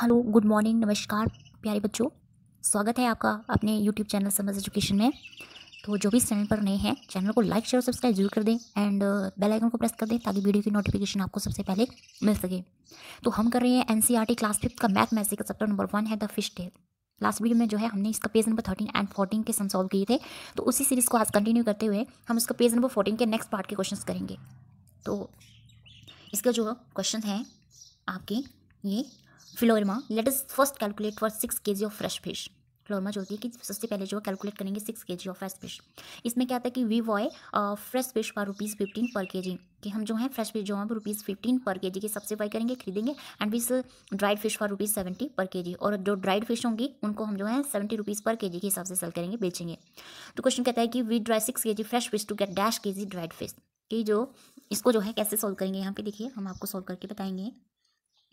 hello good morning नमस्कार प्यारे बच्चों स्वागत है आपका अपने यूट्यूब चैनल समझ एजुकेशन में तो जो भी इस चैनल पर नए हैं चैनल को लाइक शेयर और सब्सक्राइब जरूर कर दें एंड बेल आइकन को प्रेस कर दें ताकि वीडियो की नोटिफिकेशन आपको सबसे पहले मिल सके तो हम कर रहे हैं N C R T class fifth का मैथ मैसे का चैप्टर नंबर वन है the fish tale last video में जो है हमने इसका page number thirteen and fourteen के सम सॉल्व किए थे तो उसी सीरीज़ को आज कंटिन्यू करते हुए हम उसका पेज नंबर फोर्टीन के नेक्स्ट पार्ट के क्वेश्चन करेंगे तो इसका जो क्वेश्चन हैं आपके ये फ्लोरमा let us first calculate for six के ऑफ फ्रेश फिश फ्लोरमा जो होती है कि सबसे पहले जो कैलकुलेट करेंगे सिक्स के ऑफ फ्रेश फिश इसमें क्या होता है कि we buy fresh fish for rupees fifteen per K जी कि हम जो है फ्रेश फिश जो है रुपीज़ फिफ्टीन पर के जी की बाई करेंगे खरीदेंगे एंड विस dried fish for rupees seventy per K जी और जो ड्राइड फिश होंगी उनको हम जो है सेवेंटी रुपीज़ पर के जी के हिसाब से सेल करेंगे बेचेंगे तो क्वेश्चन कहता है कि we dry six K G fresh fish to get dash K G dried fish कि जो इसको जो है कैसे सॉल्व करेंगे यहाँ पे देखिए हम आपको सॉल्व करके बताएंगे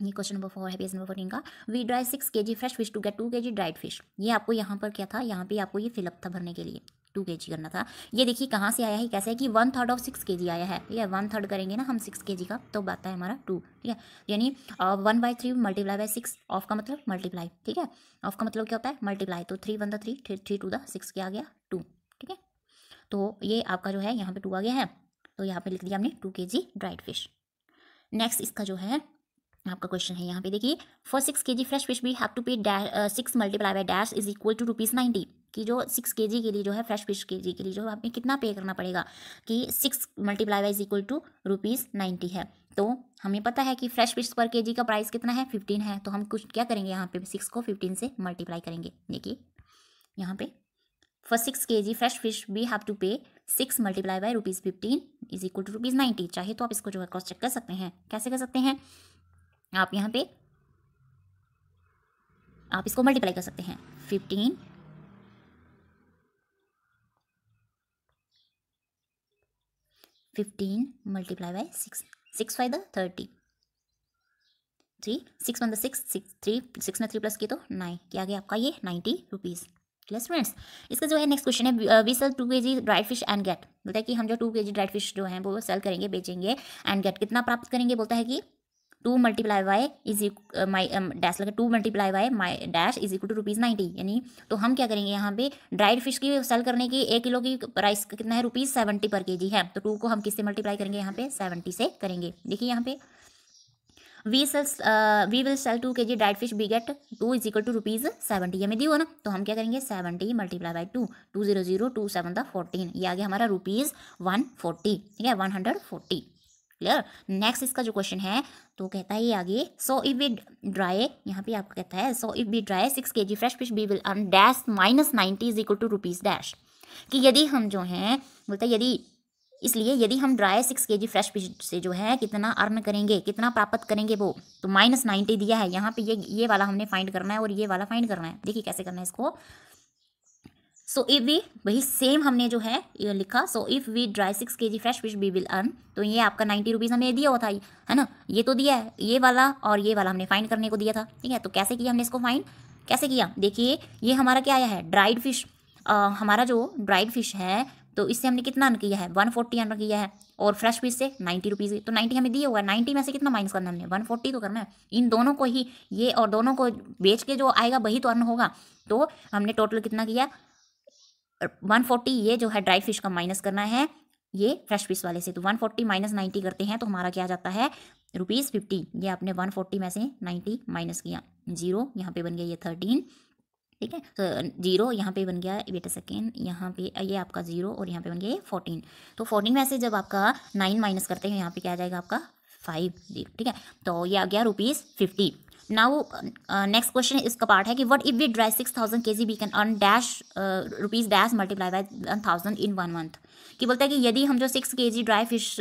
ये क्वेश्चन नंबर फोर है पेज नंबर फोर्टीन का we dry six K G fresh fish to get two K G dried fish ये आपको यहाँ पर क्या था यहाँ पे आपको ये फिलअप था भरने के लिए टू के जी करना था ये देखिए कहाँ से आया है कैसे है कि one third of six K जी आया है ठीक है वन थर्ड करेंगे ना हम सिक्स के जी का तो बात है हमारा टू ठीक है यानी one by three multiply by six of का मतलब मल्टीप्लाई ठीक है ऑफ का मतलब क्या होता है मल्टीप्लाई तो three one the three three two the six के आ गया टू ठीक है तो ये आपका जो है यहाँ पे टू आ गया है तो यहाँ पे लिख दिया हमने to K G dried fish next इसका जो है आपका क्वेश्चन है यहाँ पे देखिए for six K G fresh fish we have to pay six multiply by dash is equal to rupees ninety कि जो सिक्स के जी के लिए जो है फ्रेश फिश के जी के लिए जो है आपने कितना पे करना पड़ेगा कि six multiply by is equal to rupees ninety है तो हमें पता है कि फ्रेश फिश पर के जी का प्राइस कितना है फिफ्टीन है तो हम कुछ क्या करेंगे यहाँ पे सिक्स को फिफ्टीन से मल्टीप्लाई करेंगे देखिए यहाँ पे for six K G fresh fish we have to pay six multiply by rupees fifteen is equal to rupees ninety चाहे तो आप इसको जो है क्रॉस चेक कर सकते हैं कैसे कर सकते हैं आप यहाँ पे आप इसको मल्टीप्लाई कर सकते हैं fifteen fifteen multiply by six six five the thirty three six one the six six three six में थ्री प्लस किए तो नाइन क्या गया आपका ये नाइन्टी रुपीज़ स्टूडेंट्स इसका जो है नेक्स्ट क्वेश्चन है we sell two K G dried fish and get बोलता है कि हम जो to K G dried fish जो है वो सेल करेंगे बेचेंगे एंड गेट कितना प्राप्त करेंगे बोलता है कि two multiply by is my dash लगा two multiply by my dash is equal to rupees ninety यानी तो हम क्या करेंगे यहाँ पे ड्राइड फिश की सेल करने की एक किलो की प्राइस कितना है रुपीज़ सेवेंटी पर के जी है तो टू को हम किससे मल्टीप्लाई करेंगे यहाँ पे सेवेंटी से करेंगे देखिए यहाँ पे we sell we will sell two K G डाइट fish we get two is equal to rupees seventy हमें दी हो ना तो हम क्या करेंगे seventy multiply by two two zero zero two seven the fourteen ये आ गया हमारा रुपीज़ वन फोर्टी ठीक है one hundred forty clear next इसका जो क्वेश्चन है तो कहता है ये आगे सो इफ वी ड्राई यहाँ पे आपको कहता है so if we dry six K G fresh fish we will earn dash minus ninety is equal to rupees dash कि यदि हम जो हैं बोलता है यदि इसलिए यदि हम dry six K G fresh fish से जो है कितना अर्न करेंगे कितना प्राप्त करेंगे वो तो माइनस नाइन्टी दिया है यहाँ पे ये ये वाला हमने फाइंड करना है और ये वाला फाइंड करना है देखिए कैसे करना है इसको सो इफ वी वही सेम हमने जो है ये लिखा so if we dry six K G fresh fish we will earn तो ये आपका नाइन्टी रुपीज़ हमें दिया हुआ था है ना ये तो दिया है ये वाला और ये वाला हमने फाइंड करने को दिया था ठीक है तो कैसे किया हमने इसको फाइंड कैसे किया देखिए ये हमारा क्या आया है ड्राइड फिश आ, हमारा जो ड्राइड फिश है तो इससे हमने कितना अर्न किया है वन फोर्टी अर्न किया है और फ्रेश फिश से नाइन्टी रुपीज़ तो नाइन्टी हमें दिया हुआ है नाइन्टी में से कितना माइनस करना हमने वन फोर्टी तो करना है इन दोनों को ही ये और दोनों को बेच के जो आएगा वही तो अर्न होगा तो हमने टोटल कितना किया वन फोर्टी ये जो है ड्राई फिश का माइनस करना है ये फ्रेश फिश वाले से तो वन फोर्टी माइनस नाइन्टी करते हैं तो हमारा क्या जाता है रुपीज़ फिफ्टी ये आपने वन फोर्टी में से नाइन्टी माइनस किया जीरो यहाँ पे बन गया ये थर्टीन ठीक है तो जीरो यहाँ पे बन गया बेटा सेकेंड यहाँ पे ये आपका जीरो और यहाँ पे बन गया ये फोर्टीन तो फोर्टीन में से जब आपका नाइन माइनस करते हैं यहाँ पे क्या आ जाएगा आपका फाइव जीरो ठीक है तो ये आ गया rupees fifty now next question इसका पार्ट है कि we if six thousand K G we can earn dash rupees dash multiply by one thousand in one month कि बोलता है कि यदि हम जो six K G dry fish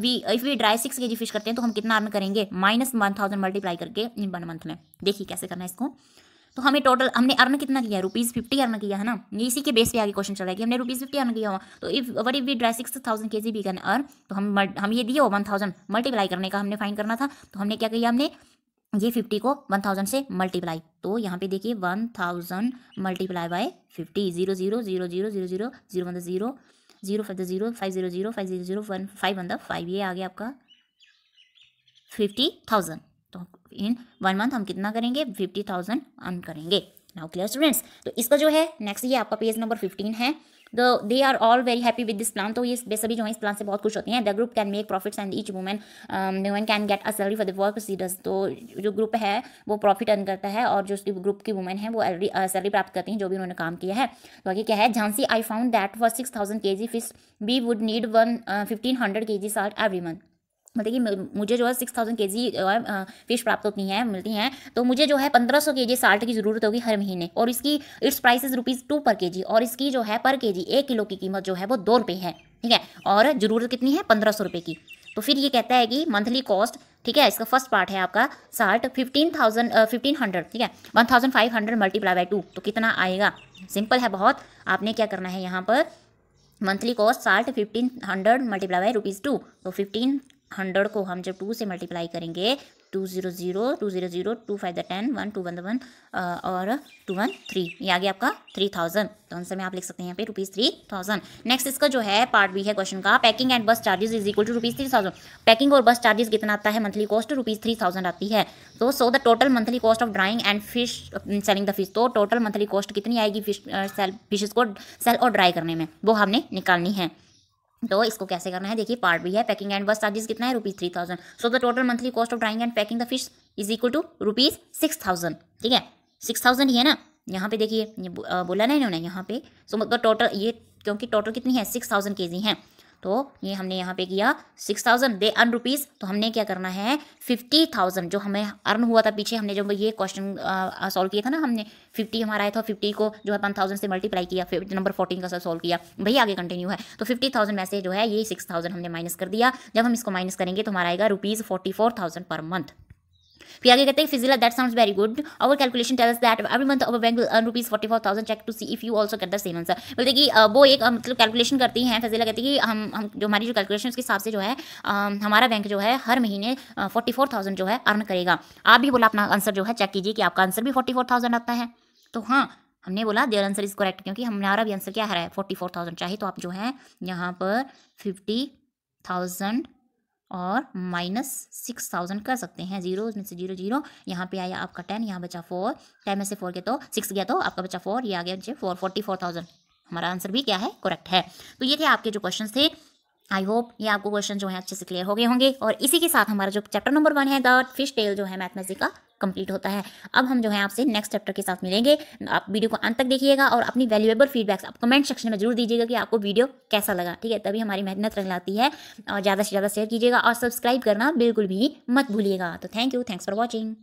we if we dry six K G fish करते हैं तो हम कितना अर्न करेंगे माइनस वन थाउजेंड मल्टीप्लाई करके इन वन मंथ में देखिए कैसे करना है इसको तो हमें टोटल हमने अर्न कितना किया रुपीज़ फिफ्टी अर्न किया है ना इसी के बेस पे आगे क्वेश्चन चल रहा है कि हमने रुपीज़ फिफ्टी अर्न किया हुआ तो if what if we dry six thousand K G we can earn तो हम हम ये दिए हो वन थाउजेंड मल्टीप्लाई करने का हमने फाइन करना था तो हमने क्या किया हमने ये फिफ्टी को वन थाउजेंड से मल्टीप्लाई तो यहाँ पे देखिए one thousand multiply by fifty zero zero zero zero zero zero zero one zero zero five zero five zero zero five zero zero one five one the five ये आ गया आपका fifty thousand तो इन one month हम कितना करेंगे fifty thousand earn करेंगे now clear students तो इसका जो है नेक्स्ट ये आपका पेज नंबर फिफ्टीन है the they are all very happy with this plan तो ये सभी जो है इस प्लान से बहुत खुश होती हैं the group can make profits and each woman woman can get a salary for the work see तो जो ग्रुप है वो प्रॉफिट अर्न करता है और जो ग्रुप की वुमेन है वो सैलरी uh, प्राप्त करती हैं जो भी उन्होंने काम किया है तो आगे क्या है Jhansi I found that for six thousand K G fish we would need one fifteen hundred K G salt every month मतलब कि मुझे जो है सिक्स थाउजेंड के जी जो है फिश प्राप्त होती हैं मिलती हैं तो मुझे जो है पंद्रह सौ के जी साल्ट की ज़रूरत होगी हर महीने और इसकी its price is rupees two per K जी और इसकी जो है पर के जी एक किलो की कीमत जो है वो दो रुपये है ठीक है और ज़रूरत कितनी है पंद्रह सौ रुपये की तो फिर ये कहता है कि मंथली कॉस्ट ठीक है इसका फर्स्ट पार्ट है आपका salt fifteen thousand fifteen hundred ठीक है one thousand five hundred multiply by two तो कितना आएगा सिंपल है बहुत आपने क्या करना है यहाँ पर monthly cost salt fifteen hundred multiply by rupees two तो फिफ्टीन हंड्रेड को हम जब टू से मल्टीप्लाई करेंगे two zero zero two zero zero two five the ten one two one the one और टू वन थ्री ये आ गया आपका थ्री थाउजेंड तो आंसर में आप लिख सकते हैं यहाँ पे रुपीज़ थ्री थाउजेंड नेक्स्ट इसका जो है पार्ट बी है क्वेश्चन का packing and bus charges is equal to rupees three thousand packing और बस चार्जेस कितना आता है monthly cost rupees three thousand आती है uh, तो so the total monthly cost of drying and fish selling the fish तो total monthly cost कितनी आएगी फिश सेल फिशेज को सेल और ड्राई करने में वो हमने निकालनी है तो इसको कैसे करना है देखिए पार्ट भी है पैकिंग एंड बस चार्जेस कितना है rupees three thousand so the total monthly cost of drying and packing the fish is equal to rupees six thousand ठीक है सिक्स थाउजेंड ही है ना यहाँ पे देखिए बोला ना इन्होंने यहाँ पे सो मतलब टोटल ये क्योंकि टोटल कितनी है सिक्स थाउजेंड के जी है तो ये हमने यहाँ पे किया six thousand they earn rupees तो हमने क्या करना है फिफ्टी थाउजेंड जो हमें अर्न हुआ था पीछे हमने जो ये क्वेश्चन सॉल्व किया था ना हमने फिफ्टी हमारा आया था फिफ्टी को जो है वन थाउजेंड से मल्टीप्लाई किया नंबर फोर्टीन का सर सॉल्व किया भाई आगे कंटिन्यू है तो फिफ्टी थाउजेंड में से जो है ये सिक्स थाउजेंड हमने माइनस कर दिया जब हम इसको माइनस करेंगे तो हमारा आएगा rupees forty four thousand per month फिर आगे कहते हैं फिजिला that sound very good our calculation tells that every month our bank earn rupees forty four thousand check to see if you also कर द सेम आंसर बोलते कि वो एक मतलब कैलकुलेशन करती हैं फिजिला कहती है कि हम हम जो हमारी जो कैलकुलेशन उसके हिसाब से जो है हमारा बैंक जो है हर महीने फोर्टी फोर थाउजेंड जो है अर्न करेगा आप भी बोला अपना आंसर जो है चेक कीजिए कि आपका आंसर भी फोर्टी फोर थाउजेंड आता है तो हाँ हमने बोला देयर आंसर इज करेक्ट क्योंकि हमारा भी आंसर क्या है फोर्टी फोर थाउजेंड चाहिए तो आप जो है यहाँ पर फिफ्टी थाउजेंड और माइनस सिक्स थाउजेंड कर सकते हैं जीरो उसमें से जीरो जीरो यहाँ पे आया आपका टेन यहाँ बचा फोर टेन में से फोर गया तो सिक्स गया तो आपका बचा फोर ये आ गया फोर फोर्टी फोर थाउजेंड हमारा आंसर भी क्या है करेक्ट है तो ये थे आपके जो क्वेश्चन थे आई होप ये आपको क्वेश्चन जो है अच्छे से क्लियर हो गए होंगे और इसी के साथ हमारा जो चैप्टर नंबर वन है द फिश टेल जो है मैथमेटिक्स का कंप्लीट होता है अब हम जो है आपसे नेक्स्ट चैप्टर के साथ मिलेंगे आप वीडियो को अंत तक देखिएगा और अपनी वैल्यूएबल फीडबैक्स आप कमेंट सेक्शन में जरूर दीजिएगा कि आपको वीडियो कैसा लगा ठीक है तभी हमारी मेहनत रंग लाती है और ज़्यादा से ज़्यादा शेयर कीजिएगा और सब्सक्राइब करना बिल्कुल भी मत भूलिएगा तो thank you thanks for watching